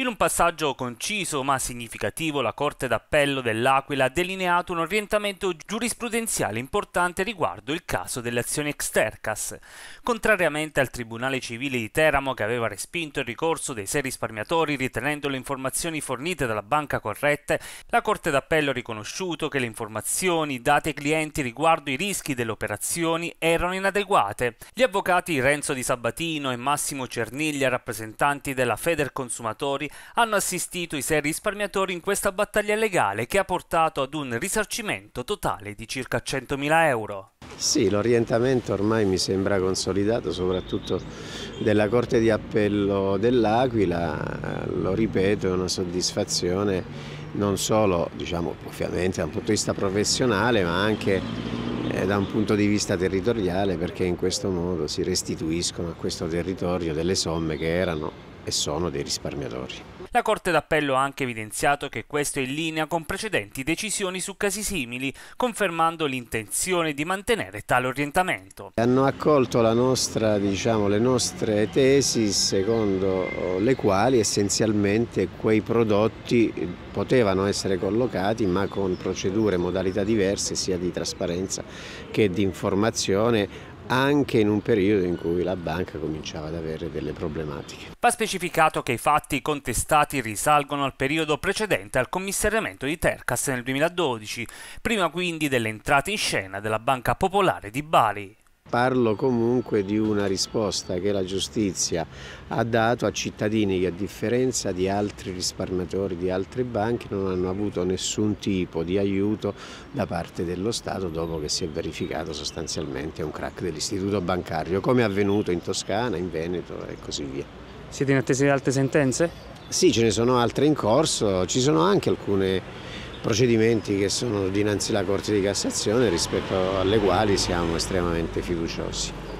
In un passaggio conciso ma significativo la Corte d'Appello dell'Aquila ha delineato un orientamento giurisprudenziale importante riguardo il caso delle azioni extercas. Contrariamente al Tribunale Civile di Teramo che aveva respinto il ricorso dei sei risparmiatori ritenendo le informazioni fornite dalla banca corrette, la Corte d'Appello ha riconosciuto che le informazioni date ai clienti riguardo i rischi delle operazioni erano inadeguate. Gli avvocati Renzo Di Sabatino e Massimo Cerniglia, rappresentanti della Feder Consumatori, hanno assistito i sei risparmiatori in questa battaglia legale che ha portato ad un risarcimento totale di circa 100.000 euro. Sì, l'orientamento ormai mi sembra consolidato, soprattutto della Corte di Appello dell'Aquila, lo ripeto, è una soddisfazione non solo diciamo, ovviamente da un punto di vista professionale, ma anche eh, da un punto di vista territoriale, perché in questo modo si restituiscono a questo territorio delle somme che erano e sono dei risparmiatori. La Corte d'Appello ha anche evidenziato che questo è in linea con precedenti decisioni su casi simili, confermando l'intenzione di mantenere tale orientamento. Hanno accolto nostra, diciamo, le nostre tesi secondo eh, le quali essenzialmente quei prodotti eh, potevano essere collocati ma con procedure e modalità diverse sia di trasparenza che di informazione anche in un periodo in cui la banca cominciava ad avere delle problematiche. Va specificato che i fatti contestati risalgono al periodo precedente al commissariamento di Tercas nel 2012, prima quindi dell'entrata in scena della Banca Popolare di Bari. Parlo comunque di una risposta che la giustizia ha dato a cittadini che a differenza di altri risparmiatori di altre banche non hanno avuto nessun tipo di aiuto da parte dello Stato dopo che si è verificato sostanzialmente un crack dell'istituto bancario come è avvenuto in Toscana, in Veneto e così via. Siete in attesa di altre sentenze? Sì, ce ne sono altre in corso, ci sono anche alcune procedimenti che sono dinanzi alla Corte di Cassazione rispetto alle quali siamo estremamente fiduciosi.